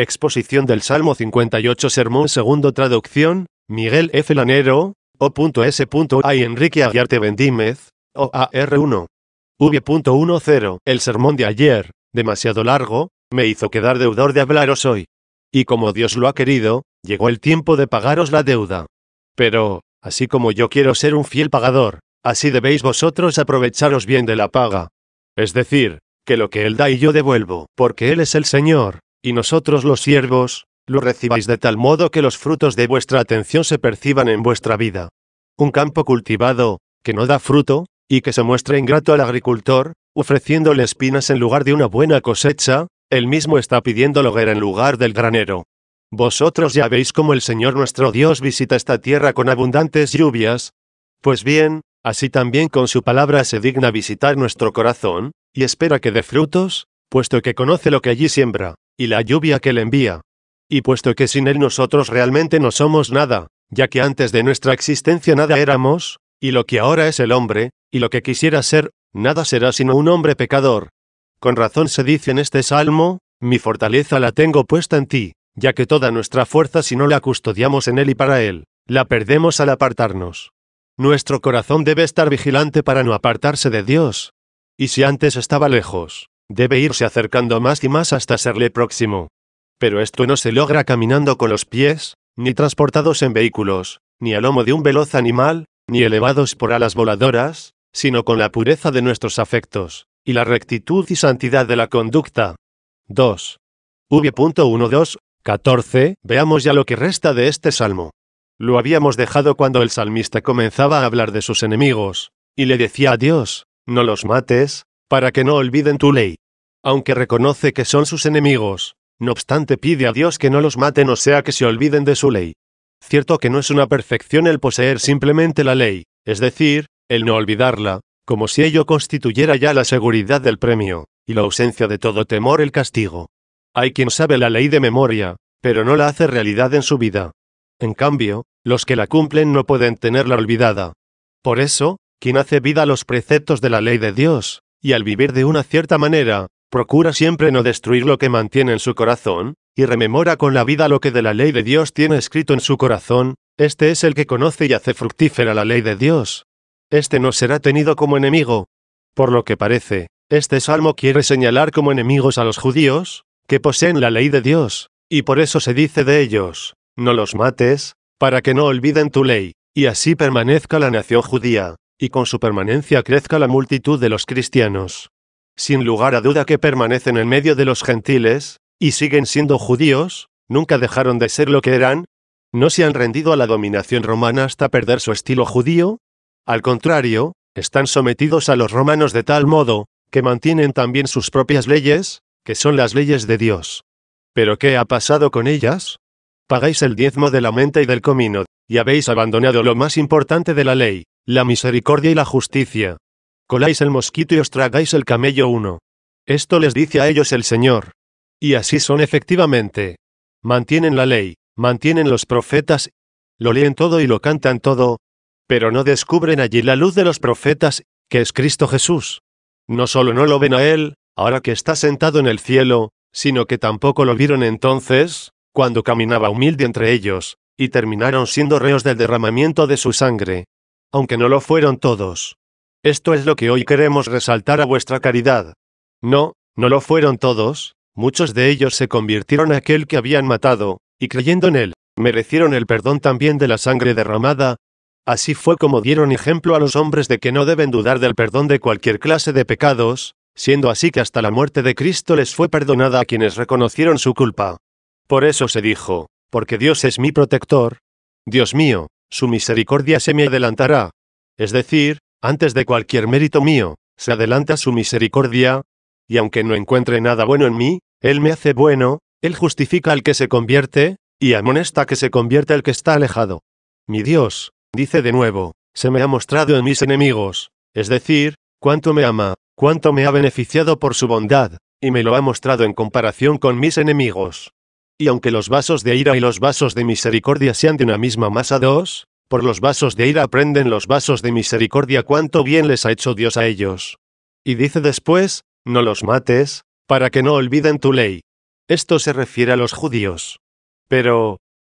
Exposición del Salmo 58 Sermón Segundo Traducción, Miguel F. Lanero, O.S.A. y Enrique Aguiarte Bendímez, OAR1. V.10 El sermón de ayer, demasiado largo, me hizo quedar deudor de hablaros hoy. Y como Dios lo ha querido, llegó el tiempo de pagaros la deuda. Pero, así como yo quiero ser un fiel pagador, así debéis vosotros aprovecharos bien de la paga. Es decir, que lo que Él da y yo devuelvo, porque Él es el Señor, y nosotros los siervos, lo recibáis de tal modo que los frutos de vuestra atención se perciban en vuestra vida. Un campo cultivado, que no da fruto, y que se muestra ingrato al agricultor, ofreciéndole espinas en lugar de una buena cosecha, él mismo está pidiendo la en lugar del granero. Vosotros ya veis cómo el Señor nuestro Dios visita esta tierra con abundantes lluvias. Pues bien, así también con su palabra se digna visitar nuestro corazón, y espera que dé frutos, puesto que conoce lo que allí siembra y la lluvia que le envía. Y puesto que sin él nosotros realmente no somos nada, ya que antes de nuestra existencia nada éramos, y lo que ahora es el hombre, y lo que quisiera ser, nada será sino un hombre pecador. Con razón se dice en este salmo, mi fortaleza la tengo puesta en ti, ya que toda nuestra fuerza si no la custodiamos en él y para él, la perdemos al apartarnos. Nuestro corazón debe estar vigilante para no apartarse de Dios. Y si antes estaba lejos, Debe irse acercando más y más hasta serle próximo. Pero esto no se logra caminando con los pies, ni transportados en vehículos, ni a lomo de un veloz animal, ni elevados por alas voladoras, sino con la pureza de nuestros afectos, y la rectitud y santidad de la conducta. 2. V.12, 14. Veamos ya lo que resta de este salmo. Lo habíamos dejado cuando el salmista comenzaba a hablar de sus enemigos, y le decía a Dios, no los mates, para que no olviden tu ley. Aunque reconoce que son sus enemigos, no obstante pide a Dios que no los maten o sea que se olviden de su ley. Cierto que no es una perfección el poseer simplemente la ley, es decir, el no olvidarla, como si ello constituyera ya la seguridad del premio, y la ausencia de todo temor el castigo. Hay quien sabe la ley de memoria, pero no la hace realidad en su vida. En cambio, los que la cumplen no pueden tenerla olvidada. Por eso, quien hace vida a los preceptos de la ley de Dios, y al vivir de una cierta manera, procura siempre no destruir lo que mantiene en su corazón, y rememora con la vida lo que de la ley de Dios tiene escrito en su corazón, este es el que conoce y hace fructífera la ley de Dios. Este no será tenido como enemigo. Por lo que parece, este salmo quiere señalar como enemigos a los judíos, que poseen la ley de Dios, y por eso se dice de ellos, no los mates, para que no olviden tu ley, y así permanezca la nación judía, y con su permanencia crezca la multitud de los cristianos. Sin lugar a duda que permanecen en medio de los gentiles, y siguen siendo judíos, nunca dejaron de ser lo que eran, no se han rendido a la dominación romana hasta perder su estilo judío, al contrario, están sometidos a los romanos de tal modo, que mantienen también sus propias leyes, que son las leyes de Dios. ¿Pero qué ha pasado con ellas? Pagáis el diezmo de la menta y del comino, y habéis abandonado lo más importante de la ley, la misericordia y la justicia. Coláis el mosquito y os tragáis el camello uno. Esto les dice a ellos el Señor. Y así son efectivamente. Mantienen la ley, mantienen los profetas, lo leen todo y lo cantan todo, pero no descubren allí la luz de los profetas, que es Cristo Jesús. No solo no lo ven a Él, ahora que está sentado en el cielo, sino que tampoco lo vieron entonces, cuando caminaba humilde entre ellos, y terminaron siendo reos del derramamiento de su sangre, aunque no lo fueron todos. Esto es lo que hoy queremos resaltar a vuestra caridad. No, no lo fueron todos, muchos de ellos se convirtieron a aquel que habían matado, y creyendo en él, merecieron el perdón también de la sangre derramada. Así fue como dieron ejemplo a los hombres de que no deben dudar del perdón de cualquier clase de pecados, siendo así que hasta la muerte de Cristo les fue perdonada a quienes reconocieron su culpa. Por eso se dijo, porque Dios es mi protector. Dios mío, su misericordia se me adelantará. Es decir, antes de cualquier mérito mío, se adelanta su misericordia, y aunque no encuentre nada bueno en mí, Él me hace bueno, Él justifica al que se convierte, y amonesta que se convierte el que está alejado. Mi Dios, dice de nuevo, se me ha mostrado en mis enemigos, es decir, cuánto me ama, cuánto me ha beneficiado por su bondad, y me lo ha mostrado en comparación con mis enemigos. Y aunque los vasos de ira y los vasos de misericordia sean de una misma masa dos, por los vasos de ira aprenden los vasos de misericordia cuánto bien les ha hecho Dios a ellos. Y dice después, no los mates, para que no olviden tu ley. Esto se refiere a los judíos. Pero,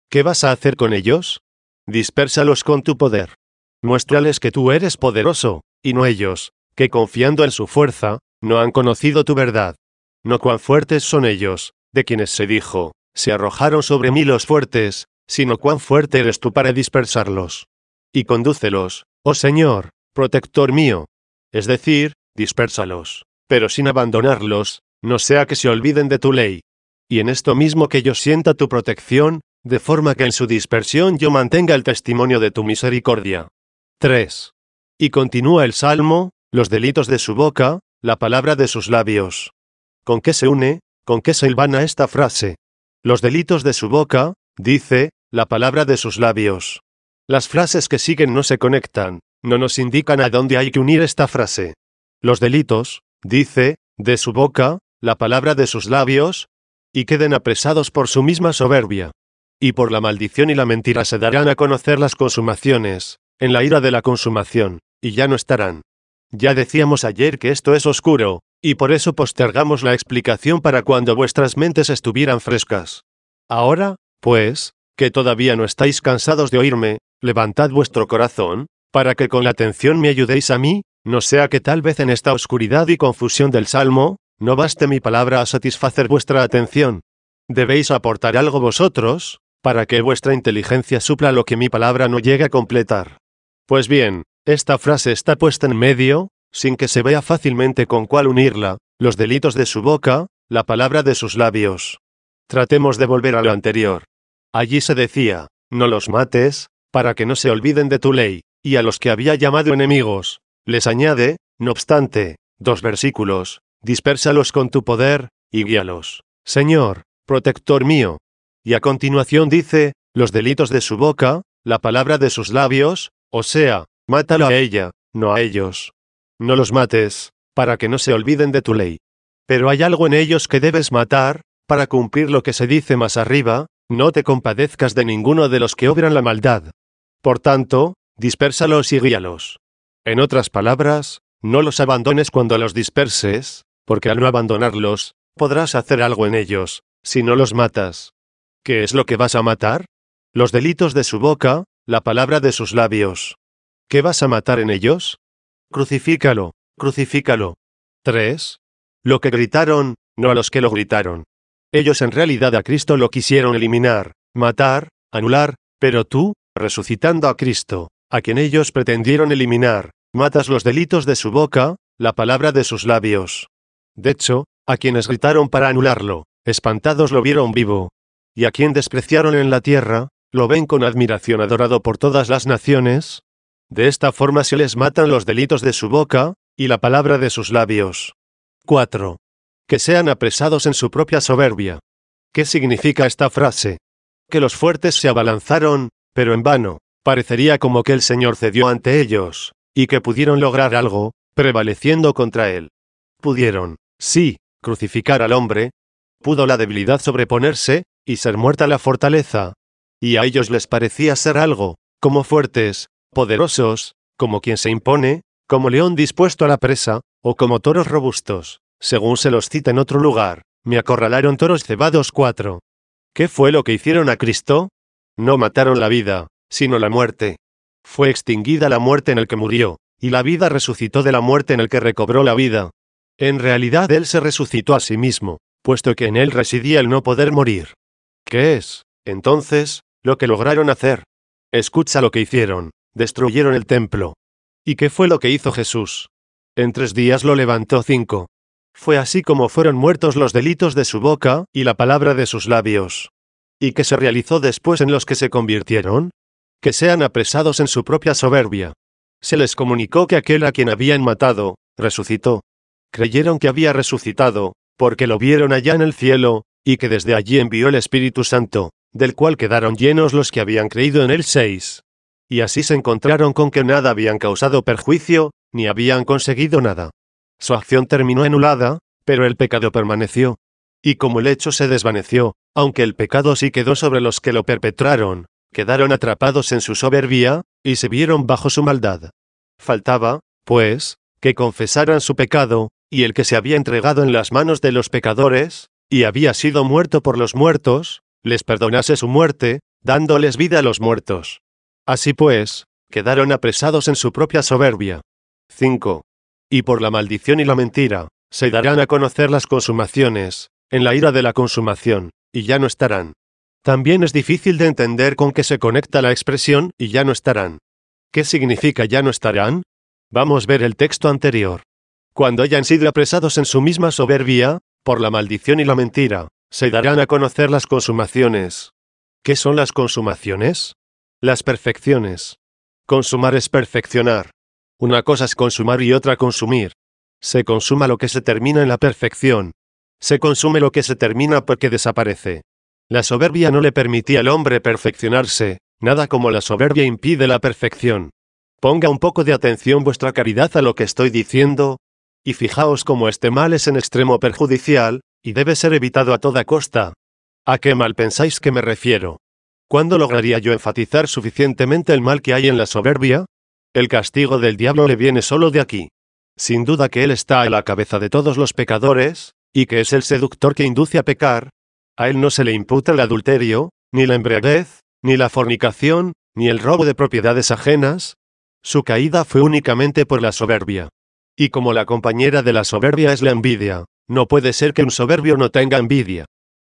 ¿qué vas a hacer con ellos? Dispérsalos con tu poder. Muéstrales que tú eres poderoso, y no ellos, que confiando en su fuerza, no han conocido tu verdad. No cuán fuertes son ellos, de quienes se dijo, se arrojaron sobre mí los fuertes, sino cuán fuerte eres tú para dispersarlos. Y condúcelos, oh Señor, protector mío. Es decir, dispérsalos, pero sin abandonarlos, no sea que se olviden de tu ley. Y en esto mismo que yo sienta tu protección, de forma que en su dispersión yo mantenga el testimonio de tu misericordia. 3. Y continúa el Salmo, los delitos de su boca, la palabra de sus labios. ¿Con qué se une, con qué se hilvana esta frase? los delitos de su boca, dice, la palabra de sus labios. Las frases que siguen no se conectan, no nos indican a dónde hay que unir esta frase. Los delitos, dice, de su boca, la palabra de sus labios, y queden apresados por su misma soberbia. Y por la maldición y la mentira se darán a conocer las consumaciones, en la ira de la consumación, y ya no estarán. Ya decíamos ayer que esto es oscuro, y por eso postergamos la explicación para cuando vuestras mentes estuvieran frescas. Ahora, pues, que todavía no estáis cansados de oírme, levantad vuestro corazón, para que con la atención me ayudéis a mí, no sea que tal vez en esta oscuridad y confusión del Salmo, no baste mi palabra a satisfacer vuestra atención. Debéis aportar algo vosotros, para que vuestra inteligencia supla lo que mi palabra no llegue a completar. Pues bien, esta frase está puesta en medio, sin que se vea fácilmente con cuál unirla, los delitos de su boca, la palabra de sus labios. Tratemos de volver a lo anterior. Allí se decía, no los mates, para que no se olviden de tu ley, y a los que había llamado enemigos, les añade, no obstante, dos versículos, dispérsalos con tu poder, y guíalos, Señor, protector mío. Y a continuación dice, los delitos de su boca, la palabra de sus labios, o sea, mátalo a ella, no a ellos. No los mates, para que no se olviden de tu ley. Pero hay algo en ellos que debes matar, para cumplir lo que se dice más arriba, no te compadezcas de ninguno de los que obran la maldad. Por tanto, dispérsalos y guíalos. En otras palabras, no los abandones cuando los disperses, porque al no abandonarlos, podrás hacer algo en ellos, si no los matas. ¿Qué es lo que vas a matar? Los delitos de su boca, la palabra de sus labios. ¿Qué vas a matar en ellos? Crucifícalo, crucifícalo. 3. Lo que gritaron, no a los que lo gritaron. Ellos en realidad a Cristo lo quisieron eliminar, matar, anular, pero tú, resucitando a Cristo, a quien ellos pretendieron eliminar, matas los delitos de su boca, la palabra de sus labios. De hecho, a quienes gritaron para anularlo, espantados lo vieron vivo. Y a quien despreciaron en la tierra, lo ven con admiración adorado por todas las naciones, de esta forma se les matan los delitos de su boca, y la palabra de sus labios. 4. Que sean apresados en su propia soberbia. ¿Qué significa esta frase? Que los fuertes se abalanzaron, pero en vano, parecería como que el Señor cedió ante ellos, y que pudieron lograr algo, prevaleciendo contra él. Pudieron, sí, crucificar al hombre, pudo la debilidad sobreponerse, y ser muerta la fortaleza. Y a ellos les parecía ser algo, como fuertes, poderosos, como quien se impone, como león dispuesto a la presa, o como toros robustos, según se los cita en otro lugar, me acorralaron toros cebados cuatro. ¿Qué fue lo que hicieron a Cristo? No mataron la vida, sino la muerte. Fue extinguida la muerte en el que murió, y la vida resucitó de la muerte en el que recobró la vida. En realidad él se resucitó a sí mismo, puesto que en él residía el no poder morir. ¿Qué es, entonces, lo que lograron hacer? Escucha lo que hicieron destruyeron el templo. ¿Y qué fue lo que hizo Jesús? En tres días lo levantó cinco. Fue así como fueron muertos los delitos de su boca, y la palabra de sus labios. ¿Y qué se realizó después en los que se convirtieron? Que sean apresados en su propia soberbia. Se les comunicó que aquel a quien habían matado, resucitó. Creyeron que había resucitado, porque lo vieron allá en el cielo, y que desde allí envió el Espíritu Santo, del cual quedaron llenos los que habían creído en él. seis y así se encontraron con que nada habían causado perjuicio, ni habían conseguido nada. Su acción terminó anulada, pero el pecado permaneció. Y como el hecho se desvaneció, aunque el pecado sí quedó sobre los que lo perpetraron, quedaron atrapados en su soberbia, y se vieron bajo su maldad. Faltaba, pues, que confesaran su pecado, y el que se había entregado en las manos de los pecadores, y había sido muerto por los muertos, les perdonase su muerte, dándoles vida a los muertos. Así pues, quedaron apresados en su propia soberbia. 5. Y por la maldición y la mentira, se darán a conocer las consumaciones, en la ira de la consumación, y ya no estarán. También es difícil de entender con qué se conecta la expresión y ya no estarán. ¿Qué significa ya no estarán? Vamos a ver el texto anterior. Cuando hayan sido apresados en su misma soberbia, por la maldición y la mentira, se darán a conocer las consumaciones. ¿Qué son las consumaciones? Las perfecciones. Consumar es perfeccionar. Una cosa es consumar y otra consumir. Se consuma lo que se termina en la perfección. Se consume lo que se termina porque desaparece. La soberbia no le permitía al hombre perfeccionarse, nada como la soberbia impide la perfección. Ponga un poco de atención vuestra caridad a lo que estoy diciendo, y fijaos cómo este mal es en extremo perjudicial, y debe ser evitado a toda costa. ¿A qué mal pensáis que me refiero? ¿Cuándo lograría yo enfatizar suficientemente el mal que hay en la soberbia? El castigo del diablo le viene solo de aquí. Sin duda que él está a la cabeza de todos los pecadores, y que es el seductor que induce a pecar. A él no se le imputa el adulterio, ni la embriaguez, ni la fornicación, ni el robo de propiedades ajenas. Su caída fue únicamente por la soberbia. Y como la compañera de la soberbia es la envidia, no puede ser que un soberbio no tenga envidia.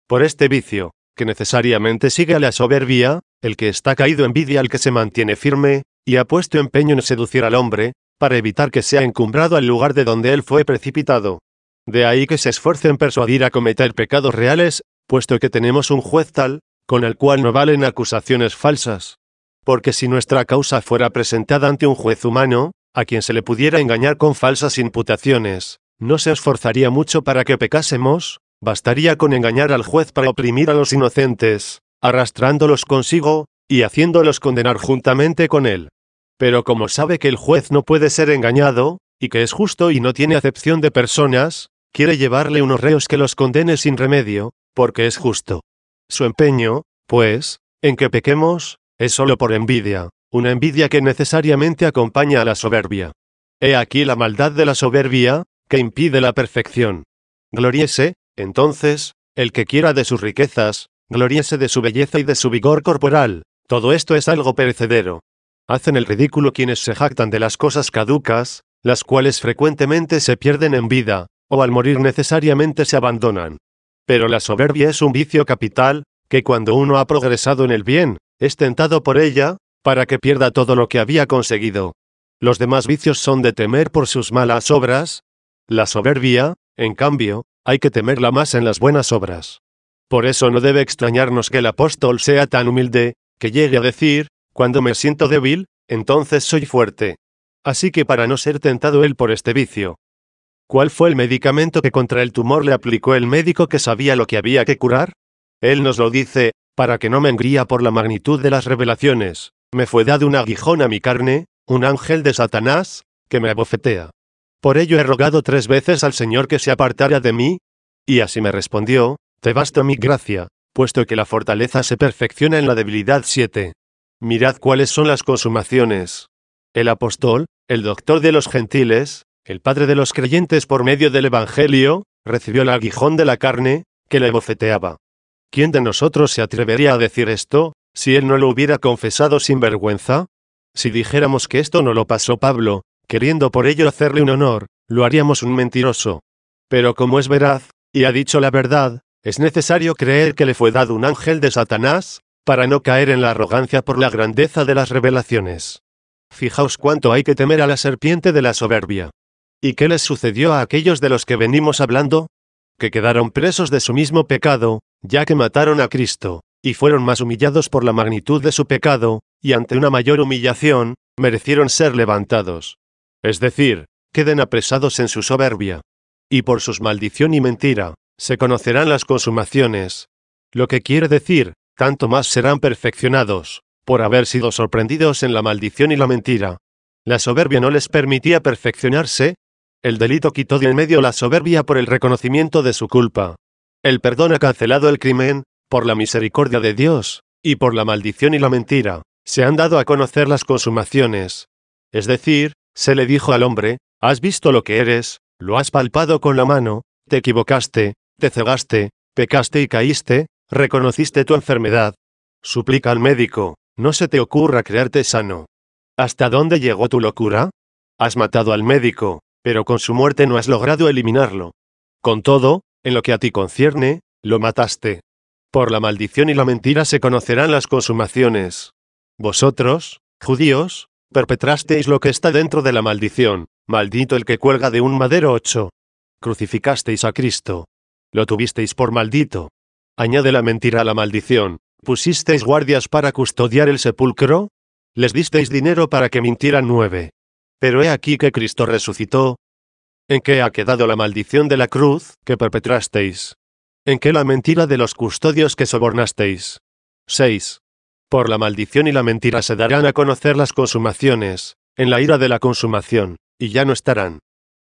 Por este vicio, que necesariamente sigue a la soberbia, el que está caído envidia al que se mantiene firme, y ha puesto empeño en seducir al hombre, para evitar que sea encumbrado al lugar de donde él fue precipitado. De ahí que se esfuerce en persuadir a cometer pecados reales, puesto que tenemos un juez tal, con el cual no valen acusaciones falsas. Porque si nuestra causa fuera presentada ante un juez humano, a quien se le pudiera engañar con falsas imputaciones, no se esforzaría mucho para que pecásemos, Bastaría con engañar al juez para oprimir a los inocentes, arrastrándolos consigo, y haciéndolos condenar juntamente con él. Pero como sabe que el juez no puede ser engañado, y que es justo y no tiene acepción de personas, quiere llevarle unos reos que los condene sin remedio, porque es justo. Su empeño, pues, en que pequemos, es solo por envidia, una envidia que necesariamente acompaña a la soberbia. He aquí la maldad de la soberbia, que impide la perfección. Gloriese, entonces, el que quiera de sus riquezas, gloriese de su belleza y de su vigor corporal, todo esto es algo perecedero. Hacen el ridículo quienes se jactan de las cosas caducas, las cuales frecuentemente se pierden en vida, o al morir necesariamente se abandonan. Pero la soberbia es un vicio capital, que cuando uno ha progresado en el bien, es tentado por ella, para que pierda todo lo que había conseguido. Los demás vicios son de temer por sus malas obras. La soberbia, en cambio, hay que temerla más en las buenas obras. Por eso no debe extrañarnos que el apóstol sea tan humilde, que llegue a decir, cuando me siento débil, entonces soy fuerte. Así que para no ser tentado él por este vicio. ¿Cuál fue el medicamento que contra el tumor le aplicó el médico que sabía lo que había que curar? Él nos lo dice, para que no me engría por la magnitud de las revelaciones. Me fue dado un aguijón a mi carne, un ángel de Satanás, que me abofetea. Por ello he rogado tres veces al Señor que se apartara de mí. Y así me respondió, Te basta mi gracia, puesto que la fortaleza se perfecciona en la debilidad 7. Mirad cuáles son las consumaciones. El apóstol, el doctor de los gentiles, el padre de los creyentes por medio del Evangelio, recibió el aguijón de la carne, que le bofeteaba. ¿Quién de nosotros se atrevería a decir esto, si él no lo hubiera confesado sin vergüenza? Si dijéramos que esto no lo pasó Pablo, Queriendo por ello hacerle un honor, lo haríamos un mentiroso. Pero como es veraz, y ha dicho la verdad, es necesario creer que le fue dado un ángel de Satanás, para no caer en la arrogancia por la grandeza de las revelaciones. Fijaos cuánto hay que temer a la serpiente de la soberbia. ¿Y qué les sucedió a aquellos de los que venimos hablando? Que quedaron presos de su mismo pecado, ya que mataron a Cristo, y fueron más humillados por la magnitud de su pecado, y ante una mayor humillación, merecieron ser levantados. Es decir, queden apresados en su soberbia, y por sus maldición y mentira, se conocerán las consumaciones, lo que quiere decir, tanto más serán perfeccionados, por haber sido sorprendidos en la maldición y la mentira. La soberbia no les permitía perfeccionarse, el delito quitó de en medio la soberbia por el reconocimiento de su culpa. El perdón ha cancelado el crimen, por la misericordia de Dios, y por la maldición y la mentira, se han dado a conocer las consumaciones. Es decir, se le dijo al hombre, has visto lo que eres, lo has palpado con la mano, te equivocaste, te cegaste, pecaste y caíste, reconociste tu enfermedad. Suplica al médico, no se te ocurra crearte sano. ¿Hasta dónde llegó tu locura? Has matado al médico, pero con su muerte no has logrado eliminarlo. Con todo, en lo que a ti concierne, lo mataste. Por la maldición y la mentira se conocerán las consumaciones. Vosotros, judíos, Perpetrasteis lo que está dentro de la maldición, maldito el que cuelga de un madero 8. Crucificasteis a Cristo. Lo tuvisteis por maldito. Añade la mentira a la maldición. ¿Pusisteis guardias para custodiar el sepulcro? Les disteis dinero para que mintieran nueve. Pero he aquí que Cristo resucitó. ¿En qué ha quedado la maldición de la cruz que perpetrasteis? ¿En qué la mentira de los custodios que sobornasteis? 6. Por la maldición y la mentira se darán a conocer las consumaciones, en la ira de la consumación, y ya no estarán.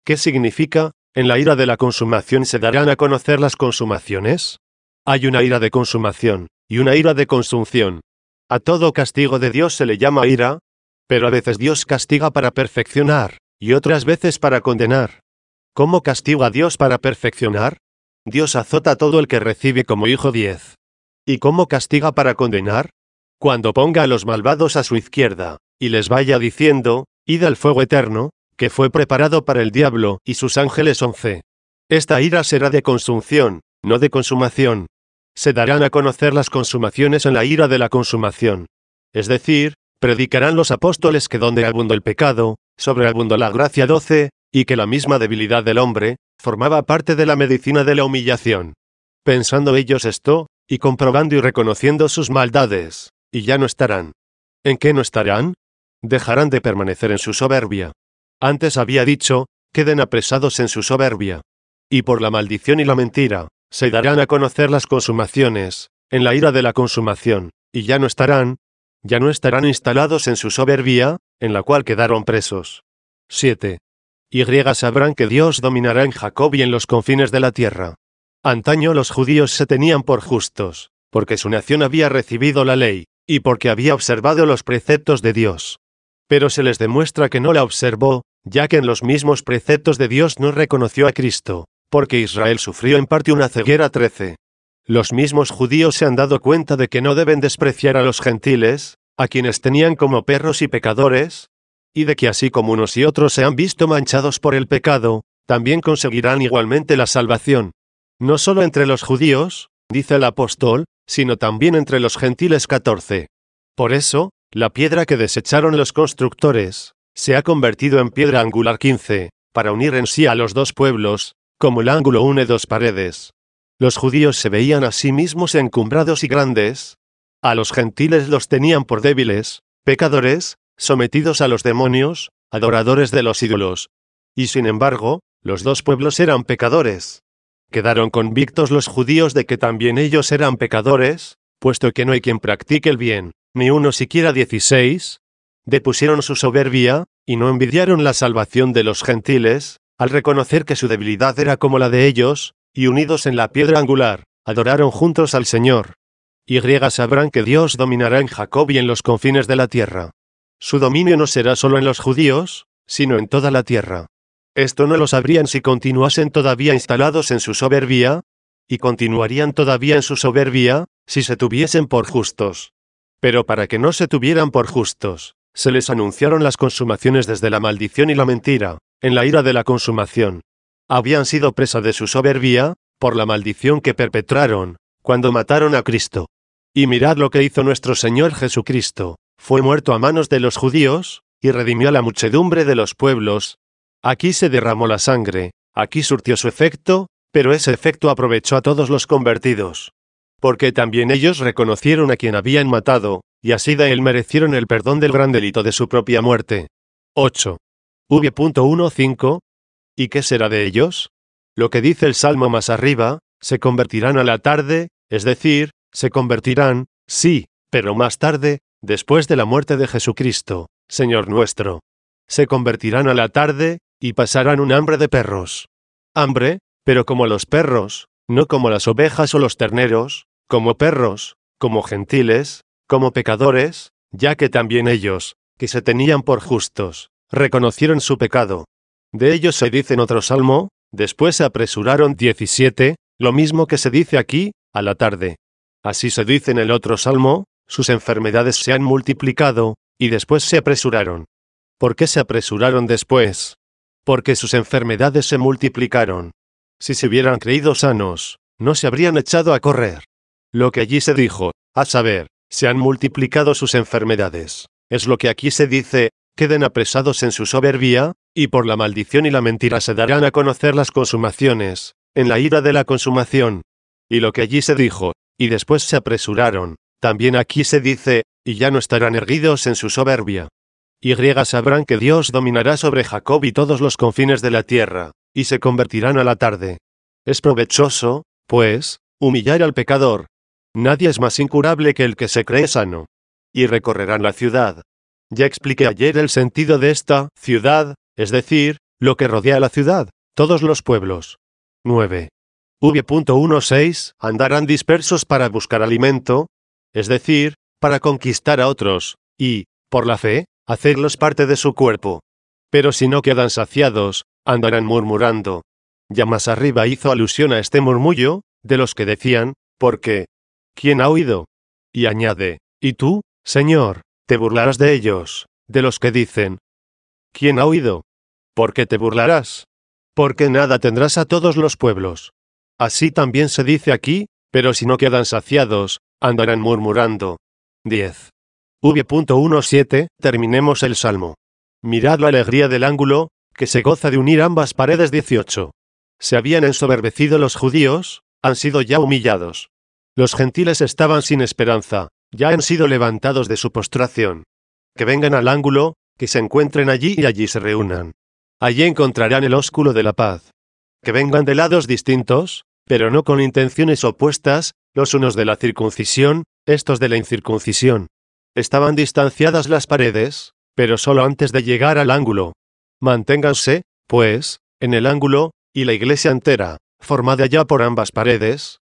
¿Qué significa? En la ira de la consumación se darán a conocer las consumaciones. Hay una ira de consumación, y una ira de consumción. A todo castigo de Dios se le llama ira, pero a veces Dios castiga para perfeccionar, y otras veces para condenar. ¿Cómo castiga Dios para perfeccionar? Dios azota todo el que recibe como hijo 10. ¿Y cómo castiga para condenar? cuando ponga a los malvados a su izquierda, y les vaya diciendo, id al fuego eterno, que fue preparado para el diablo y sus ángeles once. Esta ira será de consumción, no de consumación. Se darán a conocer las consumaciones en la ira de la consumación. Es decir, predicarán los apóstoles que donde abundó el pecado, sobreabundó la gracia doce, y que la misma debilidad del hombre, formaba parte de la medicina de la humillación. Pensando ellos esto, y comprobando y reconociendo sus maldades, y ya no estarán. ¿En qué no estarán? Dejarán de permanecer en su soberbia. Antes había dicho, queden apresados en su soberbia. Y por la maldición y la mentira, se darán a conocer las consumaciones, en la ira de la consumación, y ya no estarán, ya no estarán instalados en su soberbia, en la cual quedaron presos. 7. Y sabrán que Dios dominará en Jacob y en los confines de la tierra. Antaño los judíos se tenían por justos, porque su nación había recibido la ley, y porque había observado los preceptos de Dios. Pero se les demuestra que no la observó, ya que en los mismos preceptos de Dios no reconoció a Cristo, porque Israel sufrió en parte una ceguera trece. Los mismos judíos se han dado cuenta de que no deben despreciar a los gentiles, a quienes tenían como perros y pecadores, y de que así como unos y otros se han visto manchados por el pecado, también conseguirán igualmente la salvación. No solo entre los judíos, dice el apóstol, sino también entre los gentiles 14. Por eso, la piedra que desecharon los constructores, se ha convertido en piedra angular 15, para unir en sí a los dos pueblos, como el ángulo une dos paredes. Los judíos se veían a sí mismos encumbrados y grandes. A los gentiles los tenían por débiles, pecadores, sometidos a los demonios, adoradores de los ídolos. Y sin embargo, los dos pueblos eran pecadores. Quedaron convictos los judíos de que también ellos eran pecadores, puesto que no hay quien practique el bien, ni uno siquiera dieciséis. Depusieron su soberbia, y no envidiaron la salvación de los gentiles, al reconocer que su debilidad era como la de ellos, y unidos en la piedra angular, adoraron juntos al Señor. Y sabrán que Dios dominará en Jacob y en los confines de la tierra. Su dominio no será solo en los judíos, sino en toda la tierra. Esto no lo sabrían si continuasen todavía instalados en su soberbia, y continuarían todavía en su soberbia, si se tuviesen por justos. Pero para que no se tuvieran por justos, se les anunciaron las consumaciones desde la maldición y la mentira, en la ira de la consumación. Habían sido presa de su soberbia, por la maldición que perpetraron, cuando mataron a Cristo. Y mirad lo que hizo nuestro Señor Jesucristo, fue muerto a manos de los judíos, y redimió a la muchedumbre de los pueblos, Aquí se derramó la sangre, aquí surtió su efecto, pero ese efecto aprovechó a todos los convertidos. Porque también ellos reconocieron a quien habían matado, y así de él merecieron el perdón del gran delito de su propia muerte. 8. V.15. ¿Y qué será de ellos? Lo que dice el Salmo más arriba, se convertirán a la tarde, es decir, se convertirán, sí, pero más tarde, después de la muerte de Jesucristo, Señor nuestro. Se convertirán a la tarde, y pasarán un hambre de perros. Hambre, pero como los perros, no como las ovejas o los terneros, como perros, como gentiles, como pecadores, ya que también ellos, que se tenían por justos, reconocieron su pecado. De ellos se dice en otro salmo, después se apresuraron 17, lo mismo que se dice aquí, a la tarde. Así se dice en el otro salmo, sus enfermedades se han multiplicado, y después se apresuraron. ¿Por qué se apresuraron después? porque sus enfermedades se multiplicaron. Si se hubieran creído sanos, no se habrían echado a correr. Lo que allí se dijo, a saber, se han multiplicado sus enfermedades, es lo que aquí se dice, queden apresados en su soberbia, y por la maldición y la mentira se darán a conocer las consumaciones, en la ira de la consumación. Y lo que allí se dijo, y después se apresuraron, también aquí se dice, y ya no estarán erguidos en su soberbia, y sabrán que Dios dominará sobre Jacob y todos los confines de la tierra, y se convertirán a la tarde. Es provechoso, pues, humillar al pecador. Nadie es más incurable que el que se cree sano. Y recorrerán la ciudad. Ya expliqué ayer el sentido de esta ciudad, es decir, lo que rodea la ciudad, todos los pueblos. 9. V.16 andarán dispersos para buscar alimento, es decir, para conquistar a otros, y, por la fe, hacerlos parte de su cuerpo. Pero si no quedan saciados, andarán murmurando. Ya más arriba hizo alusión a este murmullo, de los que decían, qué? ¿Quién ha oído? Y añade, ¿y tú, Señor, te burlarás de ellos, de los que dicen, ¿quién ha oído? ¿Por qué te burlarás? Porque nada tendrás a todos los pueblos. Así también se dice aquí, pero si no quedan saciados, andarán murmurando. 10. V.17, terminemos el salmo. Mirad la alegría del ángulo, que se goza de unir ambas paredes 18. Se habían ensoberbecido los judíos, han sido ya humillados. Los gentiles estaban sin esperanza, ya han sido levantados de su postración. Que vengan al ángulo, que se encuentren allí y allí se reúnan. Allí encontrarán el ósculo de la paz. Que vengan de lados distintos, pero no con intenciones opuestas, los unos de la circuncisión, estos de la incircuncisión. Estaban distanciadas las paredes, pero solo antes de llegar al ángulo. Manténganse, pues, en el ángulo, y la iglesia entera, formada ya por ambas paredes.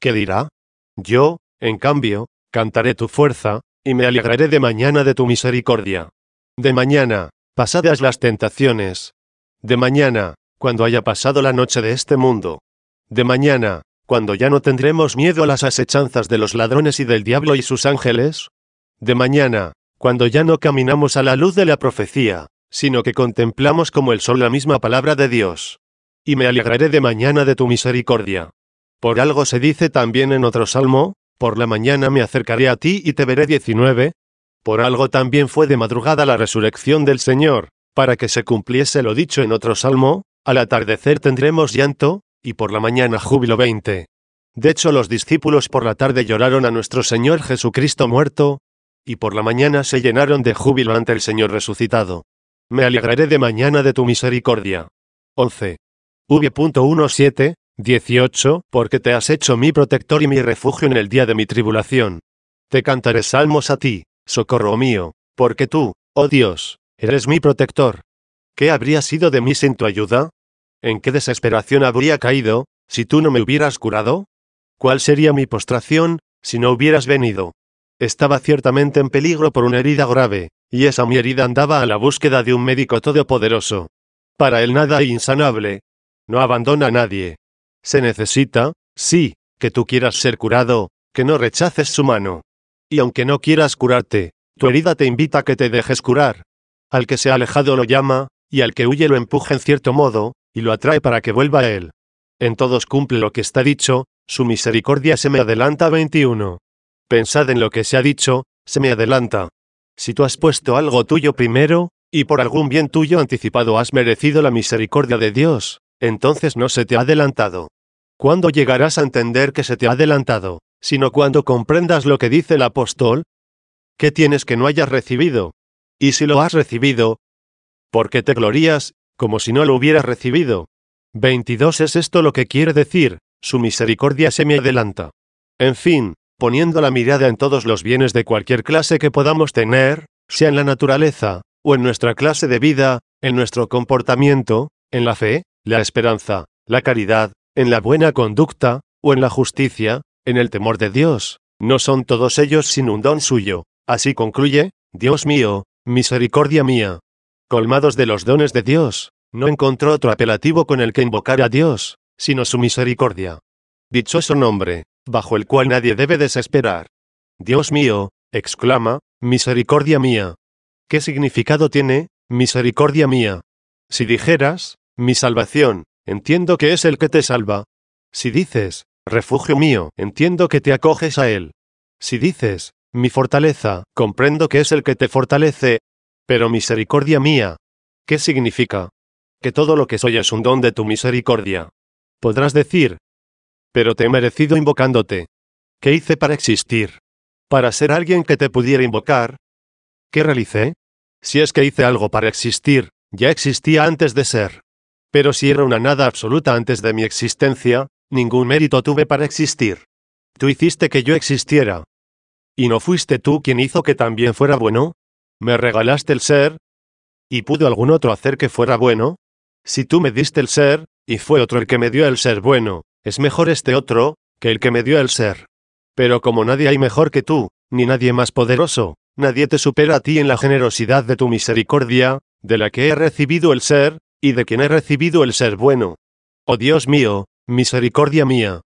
¿Qué dirá? Yo, en cambio, cantaré tu fuerza, y me alegraré de mañana de tu misericordia. De mañana, pasadas las tentaciones. De mañana, cuando haya pasado la noche de este mundo. De mañana, cuando ya no tendremos miedo a las asechanzas de los ladrones y del diablo y sus ángeles, de mañana, cuando ya no caminamos a la luz de la profecía, sino que contemplamos como el sol la misma palabra de Dios. Y me alegraré de mañana de tu misericordia. Por algo se dice también en otro salmo, por la mañana me acercaré a ti y te veré diecinueve. Por algo también fue de madrugada la resurrección del Señor, para que se cumpliese lo dicho en otro salmo, al atardecer tendremos llanto, y por la mañana júbilo veinte. De hecho los discípulos por la tarde lloraron a nuestro Señor Jesucristo muerto, y por la mañana se llenaron de júbilo ante el Señor resucitado. Me alegraré de mañana de tu misericordia. 11. V.17, 18, porque te has hecho mi protector y mi refugio en el día de mi tribulación. Te cantaré salmos a ti, socorro mío, porque tú, oh Dios, eres mi protector. ¿Qué habría sido de mí sin tu ayuda? ¿En qué desesperación habría caído, si tú no me hubieras curado? ¿Cuál sería mi postración, si no hubieras venido? Estaba ciertamente en peligro por una herida grave, y esa mi herida andaba a la búsqueda de un médico todopoderoso. Para él nada es insanable. No abandona a nadie. Se necesita, sí, que tú quieras ser curado, que no rechaces su mano. Y aunque no quieras curarte, tu herida te invita a que te dejes curar. Al que se ha alejado lo llama, y al que huye lo empuja en cierto modo, y lo atrae para que vuelva a él. En todos cumple lo que está dicho, su misericordia se me adelanta 21. Pensad en lo que se ha dicho, se me adelanta. Si tú has puesto algo tuyo primero, y por algún bien tuyo anticipado has merecido la misericordia de Dios, entonces no se te ha adelantado. ¿Cuándo llegarás a entender que se te ha adelantado, sino cuando comprendas lo que dice el apóstol? ¿Qué tienes que no hayas recibido? Y si lo has recibido, ¿por qué te glorías, como si no lo hubieras recibido? 22 es esto lo que quiere decir, su misericordia se me adelanta. En fin, poniendo la mirada en todos los bienes de cualquier clase que podamos tener, sea en la naturaleza, o en nuestra clase de vida, en nuestro comportamiento, en la fe, la esperanza, la caridad, en la buena conducta, o en la justicia, en el temor de Dios, no son todos ellos sin un don suyo. Así concluye, Dios mío, misericordia mía. Colmados de los dones de Dios, no encontró otro apelativo con el que invocar a Dios, sino su misericordia. Dichoso nombre, bajo el cual nadie debe desesperar. Dios mío, exclama, misericordia mía. ¿Qué significado tiene, misericordia mía? Si dijeras, mi salvación, entiendo que es el que te salva. Si dices, refugio mío, entiendo que te acoges a él. Si dices, mi fortaleza, comprendo que es el que te fortalece. Pero misericordia mía, ¿qué significa? Que todo lo que soy es un don de tu misericordia. Podrás decir, pero te he merecido invocándote. ¿Qué hice para existir? ¿Para ser alguien que te pudiera invocar? ¿Qué realicé? Si es que hice algo para existir, ya existía antes de ser. Pero si era una nada absoluta antes de mi existencia, ningún mérito tuve para existir. Tú hiciste que yo existiera. ¿Y no fuiste tú quien hizo que también fuera bueno? ¿Me regalaste el ser? ¿Y pudo algún otro hacer que fuera bueno? Si tú me diste el ser, y fue otro el que me dio el ser bueno, es mejor este otro, que el que me dio el ser. Pero como nadie hay mejor que tú, ni nadie más poderoso, nadie te supera a ti en la generosidad de tu misericordia, de la que he recibido el ser, y de quien he recibido el ser bueno. Oh Dios mío, misericordia mía,